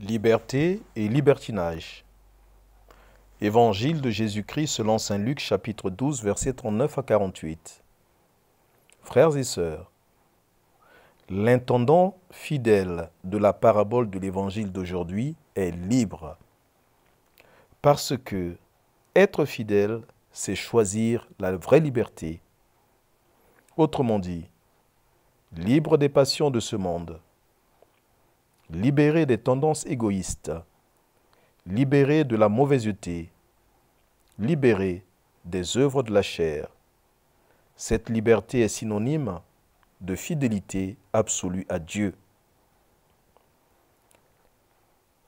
Liberté et libertinage. Évangile de Jésus-Christ selon Saint Luc chapitre 12 versets 39 à 48. Frères et sœurs, l'intendant fidèle de la parabole de l'évangile d'aujourd'hui est libre. Parce que être fidèle, c'est choisir la vraie liberté. Autrement dit, libre des passions de ce monde libéré des tendances égoïstes, libéré de la mauvaiseté, libéré des œuvres de la chair. Cette liberté est synonyme de fidélité absolue à Dieu.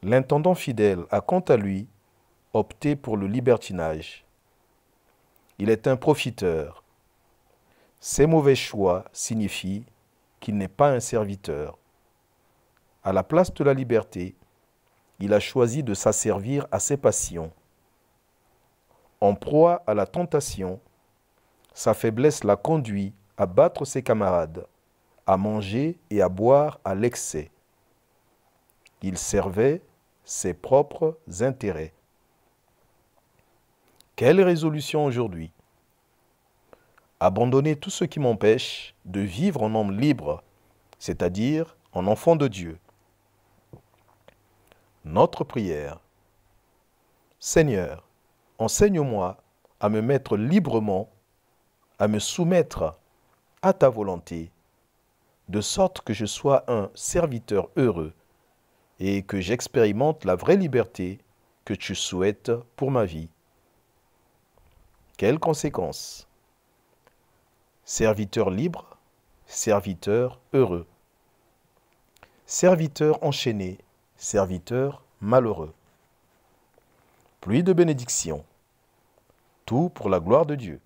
L'intendant fidèle a quant à lui opté pour le libertinage. Il est un profiteur. Ses mauvais choix signifient qu'il n'est pas un serviteur à la place de la liberté, il a choisi de s'asservir à ses passions. En proie à la tentation, sa faiblesse l'a conduit à battre ses camarades, à manger et à boire à l'excès. Il servait ses propres intérêts. Quelle résolution aujourd'hui Abandonner tout ce qui m'empêche de vivre en homme libre, c'est-à-dire en enfant de Dieu notre prière. Seigneur, enseigne-moi à me mettre librement, à me soumettre à ta volonté, de sorte que je sois un serviteur heureux et que j'expérimente la vraie liberté que tu souhaites pour ma vie. Quelles conséquences Serviteur libre, serviteur heureux. Serviteur enchaîné, serviteur malheureux. Pluie de bénédiction. Tout pour la gloire de Dieu.